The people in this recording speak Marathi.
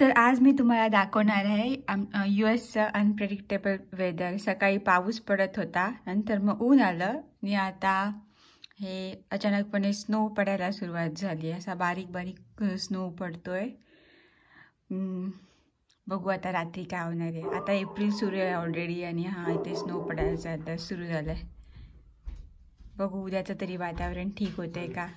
तर आज मी तुम्हाला दाखवणार आहे आम यू एसचं अनप्रेडिक्टेबल वेदर सकाळी पाऊस पडत होता नंतर मग ऊन आलं आणि आता हे अचानकपणे स्नो पडायला सुरुवात झाली असा बारीक बारीक स्नो पडतो आहे बघू आता रात्री काय होणार आहे आता एप्रिल सुरू आहे ऑलरेडी आणि हा इथे स्नो पडायचा आता सुरू झालं आहे बघू उद्याचं तरी वातावरण ठीक होतं आहे का